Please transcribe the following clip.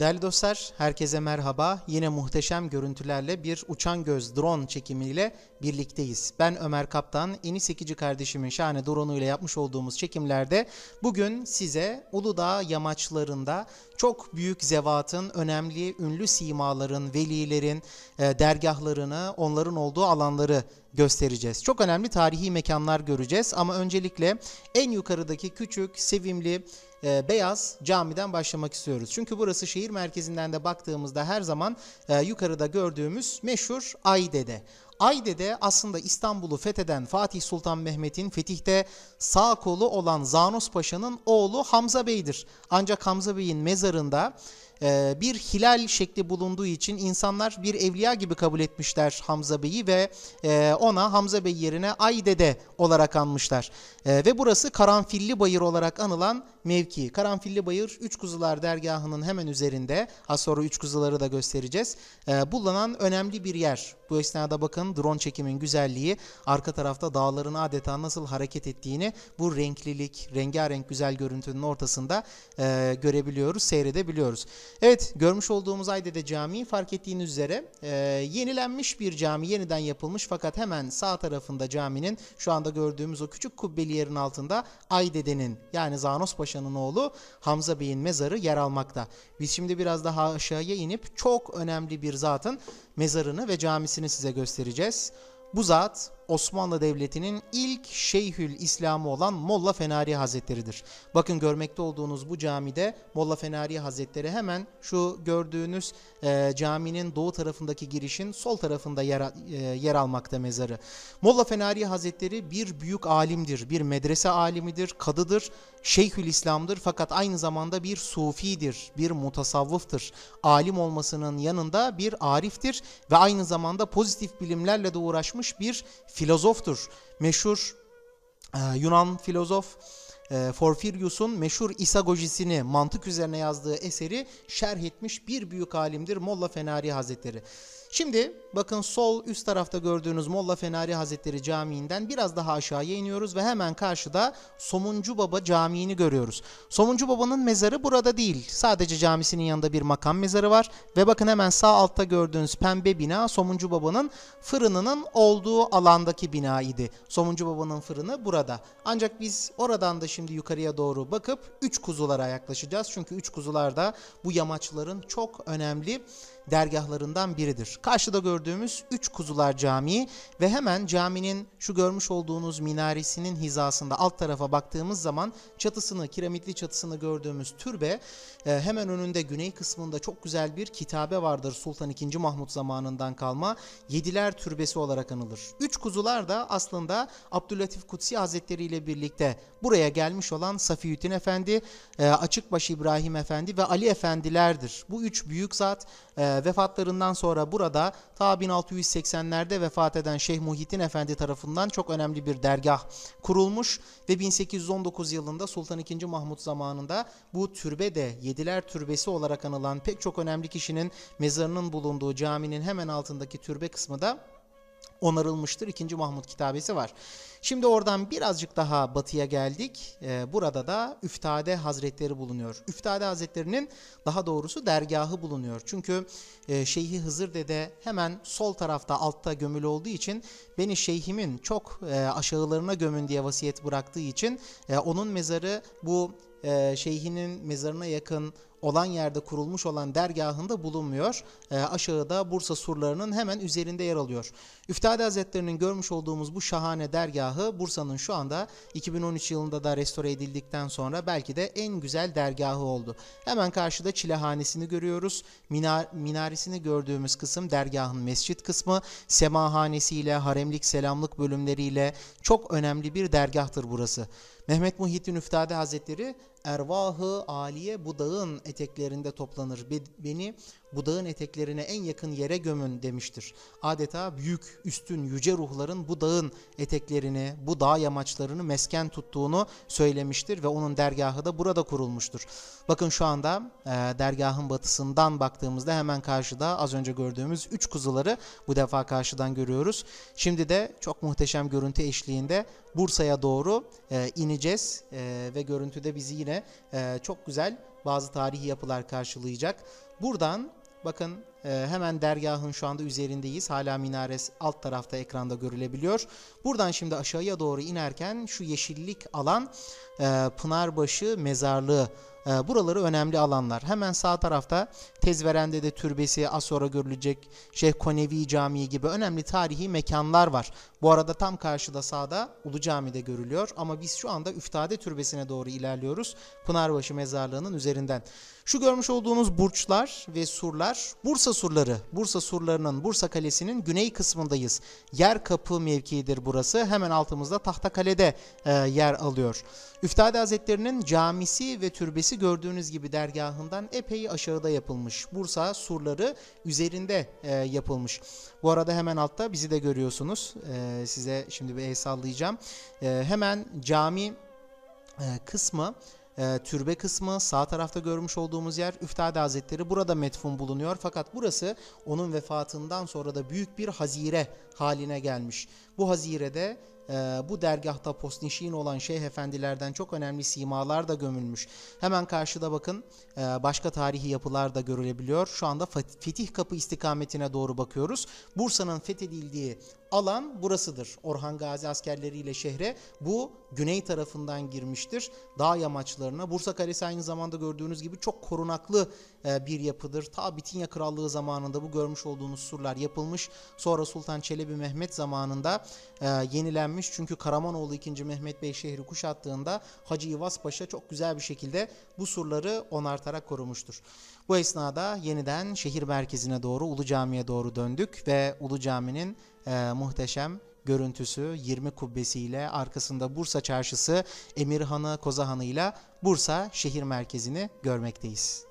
Değerli dostlar, herkese merhaba. Yine muhteşem görüntülerle bir uçan göz drone çekimiyle birlikteyiz. Ben Ömer Kaptan, Eni Sekici kardeşimin şahane drone ile yapmış olduğumuz çekimlerde bugün size Uludağ yamaçlarında çok büyük zevatın, önemli ünlü simaların, velilerin, e, dergahlarını, onların olduğu alanları göstereceğiz. Çok önemli tarihi mekanlar göreceğiz ama öncelikle en yukarıdaki küçük, sevimli, e, beyaz camiden başlamak istiyoruz. Çünkü burası şehir merkezinden de baktığımızda her zaman e, yukarıda gördüğümüz meşhur Ayde'de. Ayde'de aslında İstanbul'u fetheden Fatih Sultan Mehmet'in fetihte sağ kolu olan Zanus Paşa'nın oğlu Hamza Bey'dir. Ancak Hamza Bey'in mezarında ee, bir hilal şekli bulunduğu için insanlar bir evliya gibi kabul etmişler Hamza Bey'i ve e, ona Hamza Bey yerine Ay Dede olarak anmışlar. Ee, ve burası Karanfilli Bayır olarak anılan mevki. Karanfilli Bayır üç Kuzular dergahının hemen üzerinde. Az sonra 3 kuzuları da göstereceğiz. E, bulunan önemli bir yer. Bu esnada bakın drone çekimin güzelliği arka tarafta dağların adeta nasıl hareket ettiğini bu renklilik, rengarenk güzel görüntünün ortasında e, görebiliyoruz, seyredebiliyoruz. Evet görmüş olduğumuz Aydede Camii fark ettiğiniz üzere e, yenilenmiş bir cami, yeniden yapılmış fakat hemen sağ tarafında caminin şu anda gördüğümüz o küçük kubbeli yerin altında Aydede'nin yani Zanos Paşa'nın Paşa'nın oğlu Hamza Bey'in mezarı yer almakta. Biz şimdi biraz daha aşağıya inip çok önemli bir zatın mezarını ve camisini size göstereceğiz. Bu zat Osmanlı Devleti'nin ilk Şeyhül İslam'ı olan Molla Fenari Hazretleri'dir. Bakın görmekte olduğunuz bu camide Molla Fenari Hazretleri hemen şu gördüğünüz e, caminin doğu tarafındaki girişin sol tarafında yer, e, yer almakta mezarı. Molla Fenari Hazretleri bir büyük alimdir, bir medrese alimidir, kadıdır, Şeyhül İslam'dır fakat aynı zamanda bir sufidir, bir mutasavvıftır. Alim olmasının yanında bir ariftir ve aynı zamanda pozitif bilimlerle de uğraşmış bir filozoftur. Meşhur e, Yunan filozof e, Porfirius'un meşhur İsagojisini mantık üzerine yazdığı eseri şerh etmiş bir büyük alimdir Molla Fenari Hazretleri. Şimdi bakın sol üst tarafta gördüğünüz Molla Fenari Hazretleri Camii'nden biraz daha aşağıya iniyoruz ve hemen karşıda Somuncu Baba Camii'ni görüyoruz. Somuncu Baba'nın mezarı burada değil. Sadece camisinin yanında bir makam mezarı var ve bakın hemen sağ altta gördüğünüz pembe bina Somuncu Baba'nın fırınının olduğu alandaki bina idi. Somuncu Baba'nın fırını burada. Ancak biz oradan da şimdi yukarıya doğru bakıp 3 kuzulara yaklaşacağız. Çünkü 3 kuzular da bu yamaçların çok önemli dergahlarından biridir. Karşıda gördüğümüz Üç Kuzular Camii ve hemen caminin şu görmüş olduğunuz minaresinin hizasında alt tarafa baktığımız zaman çatısını, kiremitli çatısını gördüğümüz türbe e, hemen önünde güney kısmında çok güzel bir kitabe vardır Sultan II. Mahmut zamanından kalma Yediler Türbesi olarak anılır. Üç Kuzular da aslında Abdülatif Kutsi Hazretleri ile birlikte buraya gelmiş olan Safiyüddin Efendi, e, Açıkbaşı İbrahim Efendi ve Ali Efendilerdir. Bu üç büyük zat e, vefatlarından sonra burada ta 1680'lerde vefat eden Şeyh Muhyiddin Efendi tarafından çok önemli bir dergah kurulmuş ve 1819 yılında Sultan II. Mahmut zamanında bu türbe de Yediler Türbesi olarak anılan pek çok önemli kişinin mezarının bulunduğu caminin hemen altındaki türbe kısmı da onarılmıştır. İkinci Mahmut kitabesi var. Şimdi oradan birazcık daha batıya geldik. Ee, burada da Üftade Hazretleri bulunuyor. Üftade Hazretleri'nin daha doğrusu dergahı bulunuyor. Çünkü e, Şeyhi Hızır Dede hemen sol tarafta altta gömülü olduğu için beni şeyhimin çok e, aşağılarına gömün diye vasiyet bıraktığı için e, onun mezarı bu şeyhinin mezarına yakın olan yerde kurulmuş olan dergahında bulunmuyor. E, aşağıda Bursa surlarının hemen üzerinde yer alıyor. Üftade Hazretlerinin görmüş olduğumuz bu şahane dergahı Bursa'nın şu anda 2013 yılında da restore edildikten sonra belki de en güzel dergahı oldu. Hemen karşıda çilehanesini görüyoruz. Minar, minaresini gördüğümüz kısım dergahın mescit kısmı. Semahanesiyle, haremlik, selamlık bölümleriyle çok önemli bir dergahtır burası. Mehmet Muhyiddin Üftade Hazretleri ervahı aliye bu dağın eteklerinde toplanır. Beni bu dağın eteklerine en yakın yere gömün demiştir. Adeta büyük, üstün, yüce ruhların bu dağın eteklerini, bu dağ yamaçlarını mesken tuttuğunu söylemiştir ve onun dergahı da burada kurulmuştur. Bakın şu anda e, dergahın batısından baktığımızda hemen karşıda az önce gördüğümüz üç kuzuları bu defa karşıdan görüyoruz. Şimdi de çok muhteşem görüntü eşliğinde Bursa'ya doğru e, ineceğiz e, ve görüntüde bizi yine e, çok güzel bazı tarihi yapılar karşılayacak. Buradan bakın ee, hemen dergahın şu anda üzerindeyiz. Hala minares alt tarafta ekranda görülebiliyor. Buradan şimdi aşağıya doğru inerken şu yeşillik alan e, Pınarbaşı Mezarlığı e, Buraları önemli alanlar. Hemen sağ tarafta Tezverende de türbesi, az sonra görülecek Şeyh Konevi Camii gibi önemli tarihi mekanlar var. Bu arada tam karşıda sağda Ulu Cami'de görülüyor ama biz şu anda Üftade Türbesi'ne doğru ilerliyoruz. Pınarbaşı Mezarlığı'nın üzerinden. Şu görmüş olduğunuz burçlar ve surlar Bursa surları, Bursa surlarının, Bursa kalesinin güney kısmındayız. Yer kapı mevkiidir burası. Hemen altımızda Tahtakale'de e, yer alıyor. Üftade Hazretleri'nin camisi ve türbesi gördüğünüz gibi dergahından epey aşağıda yapılmış. Bursa surları üzerinde e, yapılmış. Bu arada hemen altta bizi de görüyorsunuz. E, size şimdi bir el sallayacağım. E, hemen cami e, kısmı e, türbe kısmı sağ tarafta görmüş olduğumuz yer Üftade Hazretleri burada metfun bulunuyor fakat burası onun vefatından sonra da büyük bir hazire haline gelmiş. Bu hazirede e, bu dergahta postnişin olan şeyh efendilerden çok önemli simalar da gömülmüş. Hemen karşıda bakın e, başka tarihi yapılar da görülebiliyor. Şu anda Fetih Kapı istikametine doğru bakıyoruz. Bursa'nın fethedildiği alan burasıdır. Orhan Gazi askerleriyle şehre bu güney tarafından girmiştir. Dağ yamaçlarına. Bursa Kalesi aynı zamanda gördüğünüz gibi çok korunaklı e, bir yapıdır. Ta Bitinya Krallığı zamanında bu görmüş olduğunuz surlar yapılmış. Sonra Sultan Çelebi Mehmet zamanında e, yenilenmiş. Çünkü Karamanoğlu 2. Mehmet Bey şehri kuşattığında Hacı İvas Paşa çok güzel bir şekilde bu surları onartarak korumuştur. Bu esnada yeniden şehir merkezine doğru Ulu Cami'ye doğru döndük ve Ulu Cami'nin e, muhteşem görüntüsü 20 kubbesiyle arkasında Bursa Çarşısı, Emirhanı, Kozahanı ile Bursa şehir merkezini görmekteyiz.